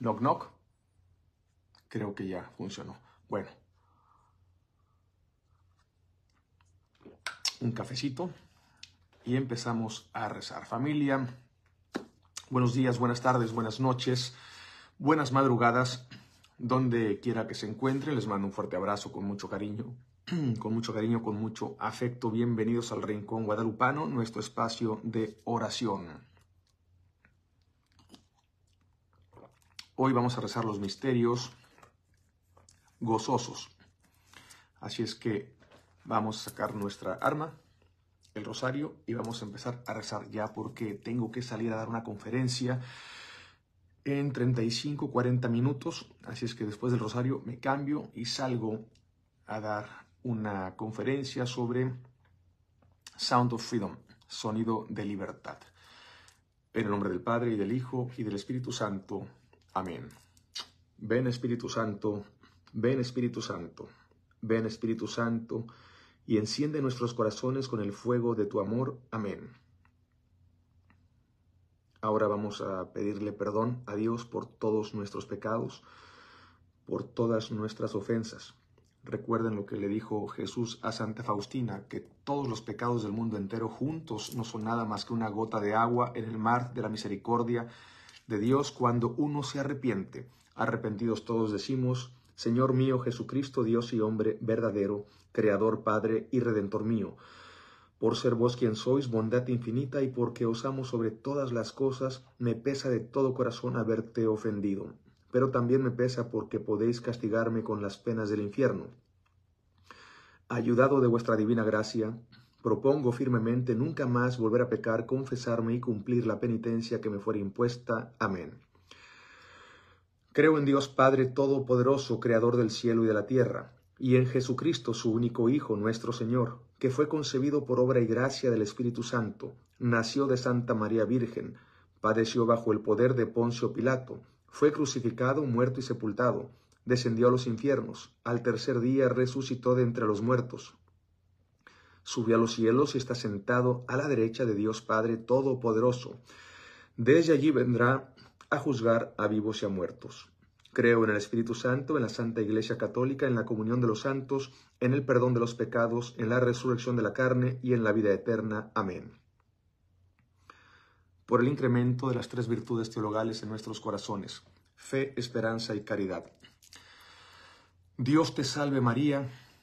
Knock, knock. Creo que ya funcionó. Bueno. Un cafecito y empezamos a rezar. Familia, buenos días, buenas tardes, buenas noches, buenas madrugadas, donde quiera que se encuentre, Les mando un fuerte abrazo con mucho cariño, con mucho cariño, con mucho afecto. Bienvenidos al Rincón Guadalupano, nuestro espacio de oración. Hoy vamos a rezar los misterios gozosos. Así es que vamos a sacar nuestra arma, el rosario, y vamos a empezar a rezar ya porque tengo que salir a dar una conferencia en 35, 40 minutos. Así es que después del rosario me cambio y salgo a dar una conferencia sobre Sound of Freedom, sonido de libertad. En el nombre del Padre y del Hijo y del Espíritu Santo. Amén. Ven Espíritu Santo, ven Espíritu Santo, ven Espíritu Santo, y enciende nuestros corazones con el fuego de tu amor. Amén. Ahora vamos a pedirle perdón a Dios por todos nuestros pecados, por todas nuestras ofensas. Recuerden lo que le dijo Jesús a Santa Faustina, que todos los pecados del mundo entero juntos no son nada más que una gota de agua en el mar de la misericordia de Dios cuando uno se arrepiente. Arrepentidos todos decimos, Señor mío Jesucristo, Dios y hombre verdadero, Creador, Padre y Redentor mío, por ser vos quien sois, bondad infinita, y porque os amo sobre todas las cosas, me pesa de todo corazón haberte ofendido, pero también me pesa porque podéis castigarme con las penas del infierno. Ayudado de vuestra divina gracia, Propongo firmemente nunca más volver a pecar, confesarme y cumplir la penitencia que me fuera impuesta. Amén. Creo en Dios Padre Todopoderoso, Creador del cielo y de la tierra, y en Jesucristo, su único Hijo, nuestro Señor, que fue concebido por obra y gracia del Espíritu Santo, nació de Santa María Virgen, padeció bajo el poder de Poncio Pilato, fue crucificado, muerto y sepultado, descendió a los infiernos, al tercer día resucitó de entre los muertos, subió a los cielos y está sentado a la derecha de Dios Padre Todopoderoso. Desde allí vendrá a juzgar a vivos y a muertos. Creo en el Espíritu Santo, en la Santa Iglesia Católica, en la comunión de los santos, en el perdón de los pecados, en la resurrección de la carne y en la vida eterna. Amén. Por el incremento de las tres virtudes teologales en nuestros corazones, fe, esperanza y caridad. Dios te salve María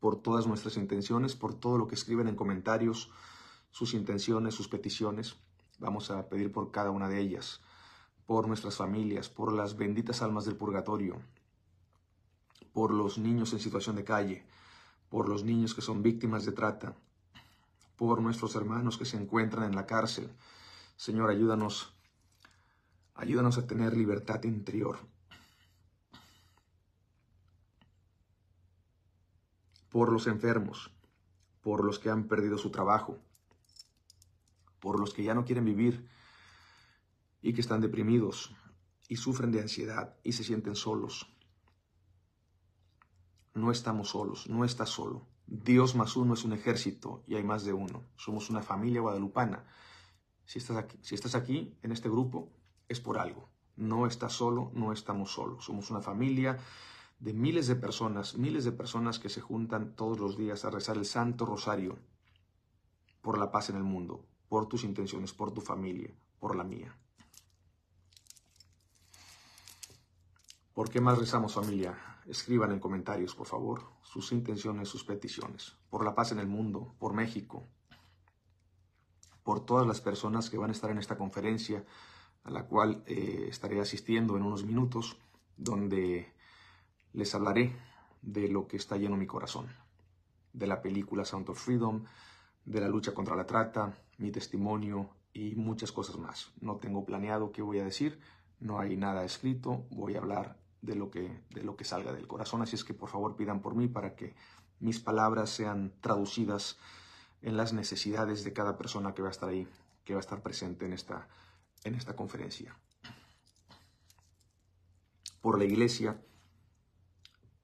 por todas nuestras intenciones, por todo lo que escriben en comentarios, sus intenciones, sus peticiones. Vamos a pedir por cada una de ellas, por nuestras familias, por las benditas almas del purgatorio, por los niños en situación de calle, por los niños que son víctimas de trata, por nuestros hermanos que se encuentran en la cárcel. Señor, ayúdanos, ayúdanos a tener libertad interior. por los enfermos, por los que han perdido su trabajo, por los que ya no quieren vivir y que están deprimidos y sufren de ansiedad y se sienten solos. No estamos solos, no estás solo. Dios más uno es un ejército y hay más de uno. Somos una familia guadalupana. Si estás aquí, si estás aquí en este grupo, es por algo. No estás solo, no estamos solos. Somos una familia de miles de personas, miles de personas que se juntan todos los días a rezar el Santo Rosario por la paz en el mundo, por tus intenciones, por tu familia, por la mía. ¿Por qué más rezamos familia? Escriban en comentarios, por favor, sus intenciones, sus peticiones, por la paz en el mundo, por México, por todas las personas que van a estar en esta conferencia, a la cual eh, estaré asistiendo en unos minutos, donde les hablaré de lo que está lleno mi corazón, de la película Sound of Freedom, de la lucha contra la trata, mi testimonio y muchas cosas más. No tengo planeado qué voy a decir, no hay nada escrito, voy a hablar de lo que, de lo que salga del corazón, así es que por favor pidan por mí para que mis palabras sean traducidas en las necesidades de cada persona que va a estar ahí, que va a estar presente en esta, en esta conferencia. Por la iglesia,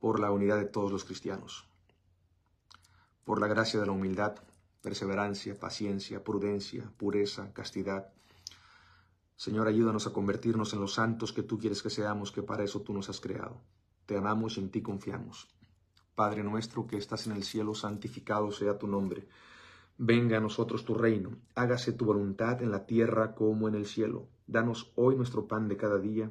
por la unidad de todos los cristianos, por la gracia de la humildad, perseverancia, paciencia, prudencia, pureza, castidad. Señor, ayúdanos a convertirnos en los santos que tú quieres que seamos, que para eso tú nos has creado. Te amamos y en ti confiamos. Padre nuestro que estás en el cielo, santificado sea tu nombre. Venga a nosotros tu reino, hágase tu voluntad en la tierra como en el cielo. Danos hoy nuestro pan de cada día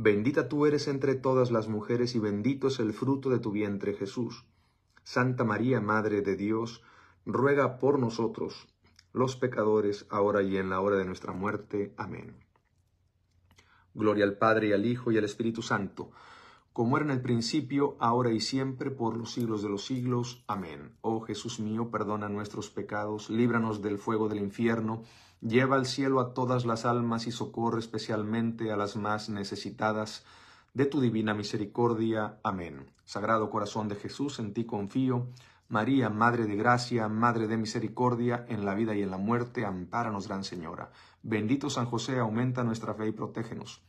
Bendita tú eres entre todas las mujeres y bendito es el fruto de tu vientre Jesús. Santa María, Madre de Dios, ruega por nosotros, los pecadores, ahora y en la hora de nuestra muerte. Amén. Gloria al Padre, y al Hijo, y al Espíritu Santo, como era en el principio, ahora y siempre, por los siglos de los siglos. Amén. Oh Jesús mío, perdona nuestros pecados, líbranos del fuego del infierno, Lleva al cielo a todas las almas y socorre especialmente a las más necesitadas de tu divina misericordia. Amén. Sagrado corazón de Jesús, en ti confío. María, Madre de Gracia, Madre de Misericordia, en la vida y en la muerte, ampáranos, Gran Señora. Bendito San José, aumenta nuestra fe y protégenos.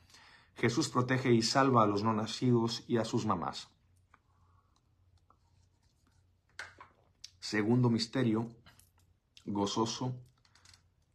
Jesús protege y salva a los no nacidos y a sus mamás. Segundo misterio gozoso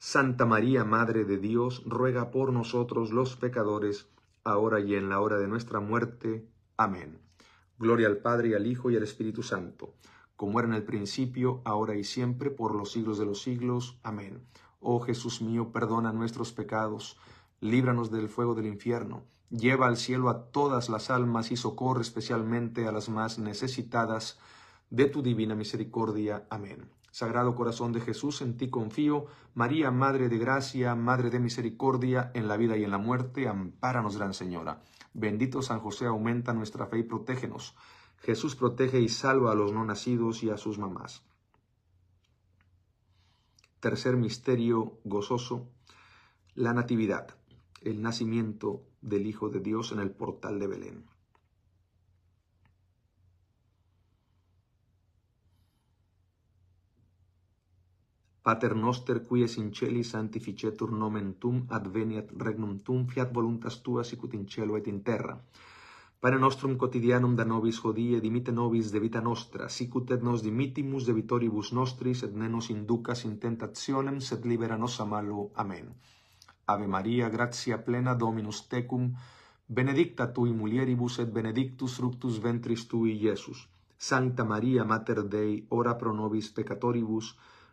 Santa María, Madre de Dios, ruega por nosotros los pecadores, ahora y en la hora de nuestra muerte. Amén. Gloria al Padre, y al Hijo, y al Espíritu Santo, como era en el principio, ahora y siempre, por los siglos de los siglos. Amén. Oh Jesús mío, perdona nuestros pecados, líbranos del fuego del infierno, lleva al cielo a todas las almas y socorre especialmente a las más necesitadas de tu divina misericordia. Amén. Sagrado Corazón de Jesús, en ti confío. María, Madre de Gracia, Madre de Misericordia, en la vida y en la muerte, ampáranos, Gran Señora. Bendito San José, aumenta nuestra fe y protégenos. Jesús protege y salva a los no nacidos y a sus mamás. Tercer misterio gozoso, la Natividad, el nacimiento del Hijo de Dios en el portal de Belén. Pater noster, qui es in celi sanctificetur nomen tum, adveniat regnum tum, fiat voluntas tua sicut in cielo et in terra. Pane nostrum quotidianum da nobis hodie, dimite nobis de vita nostra, sicut et nos dimitimus de vitoribus nostris, et ne nos inducas in tentationem, sed libera nos a malo. Amen. Ave Maria, gratia plena, Dominus tecum, benedicta tui mulieribus, et benedictus fructus ventris tui, Iesus. Sancta Maria, Mater Dei, ora pro nobis peccatoribus,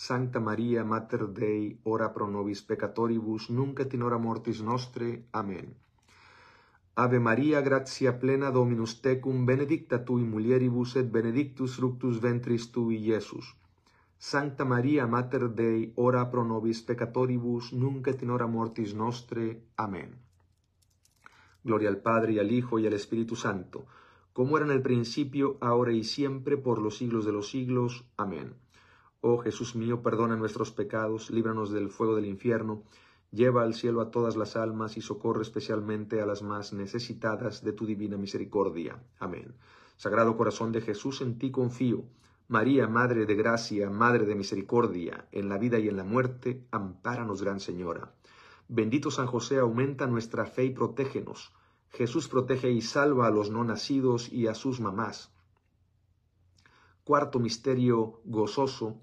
Santa María, Mater Dei, ora pro nobis peccatoribus, nunca et hora mortis nostre. Amen. Ave María, gratia plena Dominus tecum, benedicta tui mulieribus et benedictus fructus ventris tui, Iesus. Santa Maria, Mater Dei, ora pro nobis peccatoribus, nunca et hora mortis nostre. Amén. Gloria al Padre, y al Hijo, y al Espíritu Santo, como era en el principio, ahora y siempre, por los siglos de los siglos. Amén. Oh Jesús mío, perdona nuestros pecados, líbranos del fuego del infierno, lleva al cielo a todas las almas y socorre especialmente a las más necesitadas de tu divina misericordia. Amén. Sagrado corazón de Jesús, en ti confío. María, Madre de Gracia, Madre de Misericordia, en la vida y en la muerte, ampáranos, Gran Señora. Bendito San José, aumenta nuestra fe y protégenos. Jesús protege y salva a los no nacidos y a sus mamás. Cuarto misterio gozoso,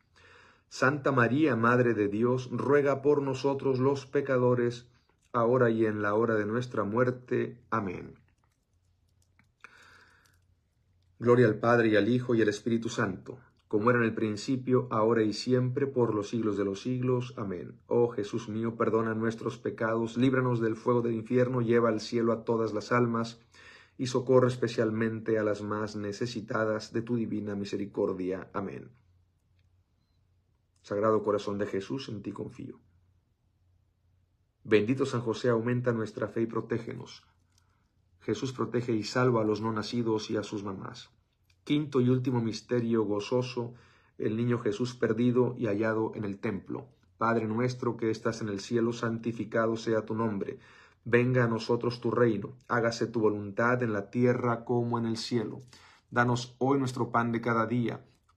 Santa María, Madre de Dios, ruega por nosotros los pecadores, ahora y en la hora de nuestra muerte. Amén. Gloria al Padre y al Hijo y al Espíritu Santo, como era en el principio, ahora y siempre, por los siglos de los siglos. Amén. Oh Jesús mío, perdona nuestros pecados, líbranos del fuego del infierno, lleva al cielo a todas las almas y socorre especialmente a las más necesitadas de tu divina misericordia. Amén. Sagrado Corazón de Jesús, en ti confío. Bendito San José, aumenta nuestra fe y protégenos. Jesús protege y salva a los no nacidos y a sus mamás. Quinto y último misterio gozoso, el niño Jesús perdido y hallado en el templo. Padre nuestro que estás en el cielo, santificado sea tu nombre. Venga a nosotros tu reino, hágase tu voluntad en la tierra como en el cielo. Danos hoy nuestro pan de cada día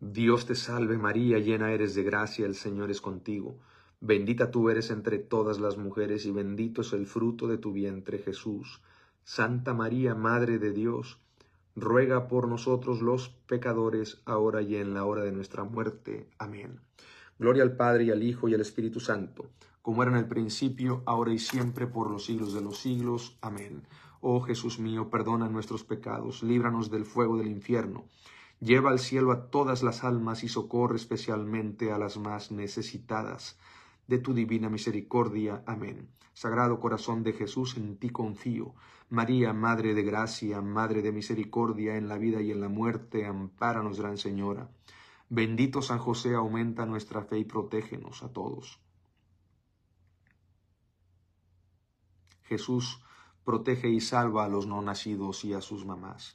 Dios te salve María, llena eres de gracia, el Señor es contigo. Bendita tú eres entre todas las mujeres y bendito es el fruto de tu vientre Jesús. Santa María, Madre de Dios, ruega por nosotros los pecadores, ahora y en la hora de nuestra muerte. Amén. Gloria al Padre y al Hijo y al Espíritu Santo, como era en el principio, ahora y siempre, por los siglos de los siglos. Amén. Oh Jesús mío, perdona nuestros pecados, líbranos del fuego del infierno Lleva al cielo a todas las almas y socorre especialmente a las más necesitadas de tu divina misericordia. Amén. Sagrado corazón de Jesús, en ti confío. María, Madre de Gracia, Madre de Misericordia, en la vida y en la muerte, ampáranos, Gran Señora. Bendito San José, aumenta nuestra fe y protégenos a todos. Jesús protege y salva a los no nacidos y a sus mamás.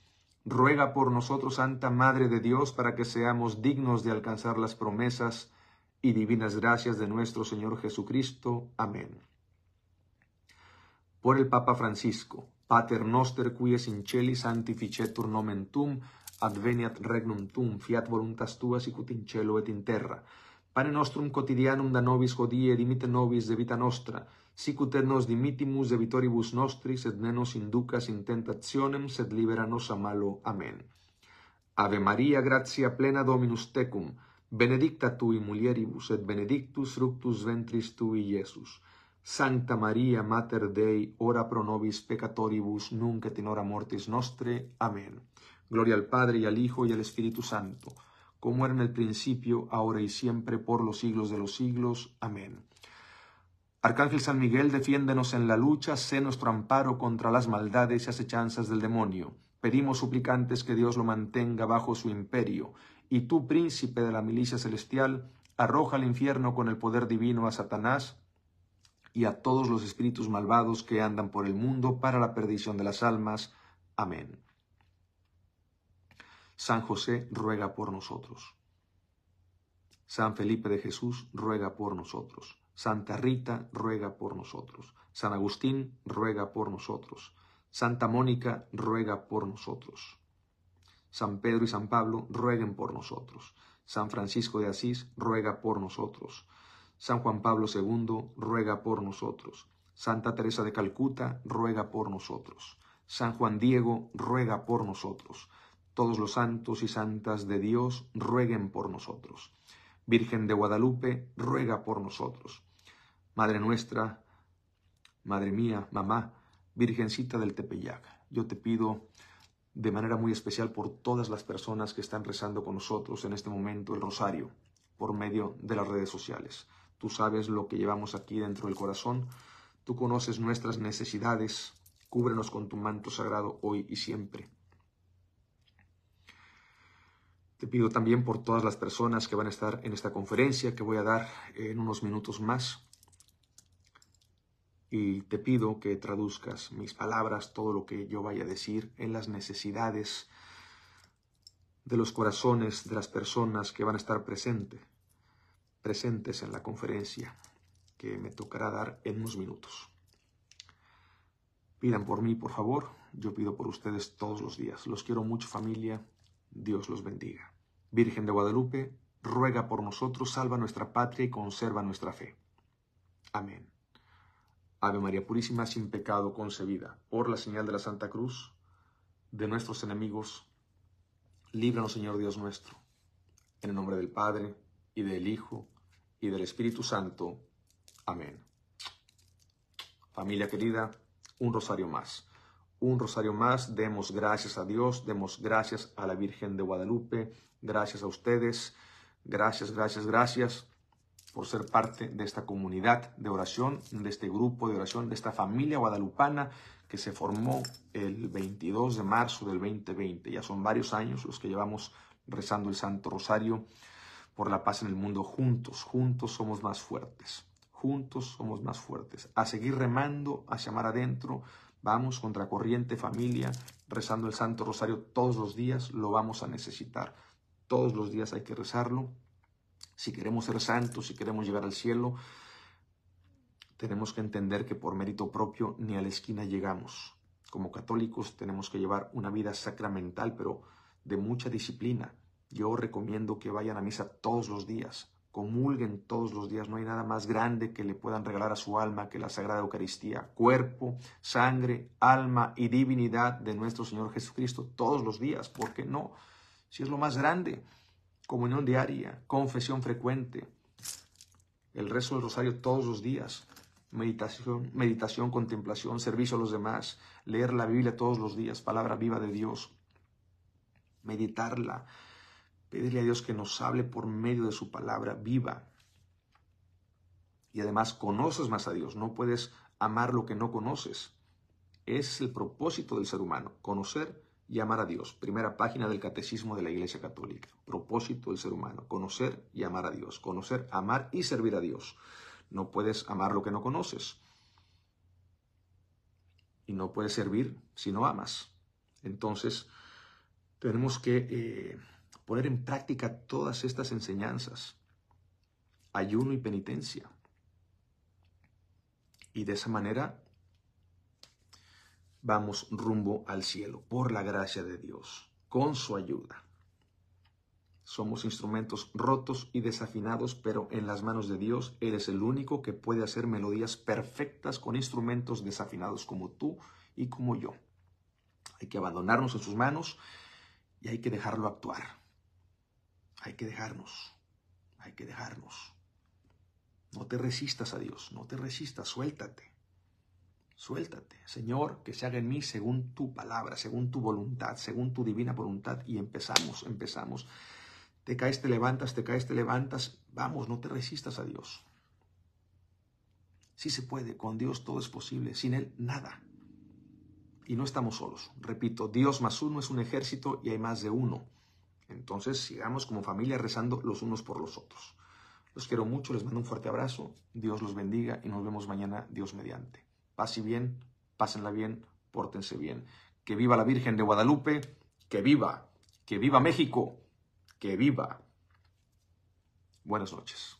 ruega por nosotros, Santa Madre de Dios, para que seamos dignos de alcanzar las promesas y divinas gracias de nuestro Señor Jesucristo. Amén. Por el Papa Francisco, Pater noster qui es in santificetur nomen tuum, adveniat regnum tum, fiat voluntas tua sicut in et in terra. Pane nostrum quotidianum da nobis hodie, dimite nobis vita nostra, Sicut et nos dimitimus nostris, et nenos inducas in tentationem, sed libera nos a malo. Amén. Ave Maria, gratia plena Dominus tecum, benedicta tui mulieribus, et benedictus fructus ventris tui, Iesus. Santa Maria, Mater Dei, ora pro nobis peccatoribus, nunc et in hora mortis nostre. Amén. Gloria al Padre, y al Hijo, y al Espíritu Santo, como era en el principio, ahora y siempre, por los siglos de los siglos. Amén. Arcángel San Miguel, defiéndenos en la lucha, sé nuestro amparo contra las maldades y asechanzas del demonio. Pedimos suplicantes que Dios lo mantenga bajo su imperio. Y tú, príncipe de la milicia celestial, arroja al infierno con el poder divino a Satanás y a todos los espíritus malvados que andan por el mundo para la perdición de las almas. Amén. San José ruega por nosotros. San Felipe de Jesús ruega por nosotros. Santa Rita ruega por nosotros. San Agustín ruega por nosotros. Santa Mónica ruega por nosotros. San Pedro y San Pablo rueguen por nosotros. San Francisco de Asís ruega por nosotros. San Juan Pablo II ruega por nosotros. Santa Teresa de Calcuta ruega por nosotros. San Juan Diego ruega por nosotros. Todos los santos y santas de Dios rueguen por nosotros. Virgen de Guadalupe ruega por nosotros. Madre nuestra, Madre mía, mamá, Virgencita del Tepeyac, yo te pido de manera muy especial por todas las personas que están rezando con nosotros en este momento el rosario por medio de las redes sociales. Tú sabes lo que llevamos aquí dentro del corazón, tú conoces nuestras necesidades, cúbrenos con tu manto sagrado hoy y siempre. Te pido también por todas las personas que van a estar en esta conferencia que voy a dar en unos minutos más y te pido que traduzcas mis palabras, todo lo que yo vaya a decir, en las necesidades de los corazones de las personas que van a estar presente, presentes en la conferencia que me tocará dar en unos minutos. Pidan por mí, por favor. Yo pido por ustedes todos los días. Los quiero mucho, familia. Dios los bendiga. Virgen de Guadalupe, ruega por nosotros, salva nuestra patria y conserva nuestra fe. Amén. Ave María Purísima, sin pecado concebida, por la señal de la Santa Cruz, de nuestros enemigos, líbranos, Señor Dios nuestro. En el nombre del Padre, y del Hijo, y del Espíritu Santo. Amén. Familia querida, un rosario más. Un rosario más, demos gracias a Dios, demos gracias a la Virgen de Guadalupe, gracias a ustedes, gracias, gracias, gracias por ser parte de esta comunidad de oración, de este grupo de oración, de esta familia guadalupana que se formó el 22 de marzo del 2020. Ya son varios años los que llevamos rezando el Santo Rosario por la paz en el mundo juntos, juntos somos más fuertes, juntos somos más fuertes. A seguir remando, a llamar adentro, vamos contra corriente familia, rezando el Santo Rosario todos los días, lo vamos a necesitar. Todos los días hay que rezarlo si queremos ser santos, si queremos llegar al cielo, tenemos que entender que por mérito propio ni a la esquina llegamos. Como católicos tenemos que llevar una vida sacramental, pero de mucha disciplina. Yo recomiendo que vayan a misa todos los días, comulguen todos los días. No hay nada más grande que le puedan regalar a su alma que la Sagrada Eucaristía. Cuerpo, sangre, alma y divinidad de nuestro Señor Jesucristo todos los días. ¿Por qué no? Si es lo más grande comunión diaria, confesión frecuente, el rezo del rosario todos los días, meditación, meditación, contemplación, servicio a los demás, leer la Biblia todos los días, palabra viva de Dios, meditarla, pedirle a Dios que nos hable por medio de su palabra viva. Y además conoces más a Dios, no puedes amar lo que no conoces. Ese es el propósito del ser humano, conocer y amar a Dios. Primera página del Catecismo de la Iglesia Católica. Propósito del ser humano. Conocer y amar a Dios. Conocer, amar y servir a Dios. No puedes amar lo que no conoces. Y no puedes servir si no amas. Entonces, tenemos que eh, poner en práctica todas estas enseñanzas. Ayuno y penitencia. Y de esa manera vamos rumbo al cielo, por la gracia de Dios, con su ayuda. Somos instrumentos rotos y desafinados, pero en las manos de Dios Él es el único que puede hacer melodías perfectas con instrumentos desafinados como tú y como yo. Hay que abandonarnos en sus manos y hay que dejarlo actuar. Hay que dejarnos, hay que dejarnos. No te resistas a Dios, no te resistas, suéltate. Suéltate, Señor, que se haga en mí según tu palabra, según tu voluntad, según tu divina voluntad. Y empezamos, empezamos. Te caes, te levantas, te caes, te levantas. Vamos, no te resistas a Dios. Sí se puede, con Dios todo es posible, sin Él nada. Y no estamos solos. Repito, Dios más uno es un ejército y hay más de uno. Entonces sigamos como familia rezando los unos por los otros. Los quiero mucho, les mando un fuerte abrazo, Dios los bendiga y nos vemos mañana, Dios mediante. Así bien, pásenla bien, pórtense bien. Que viva la Virgen de Guadalupe, que viva, que viva México, que viva. Buenas noches.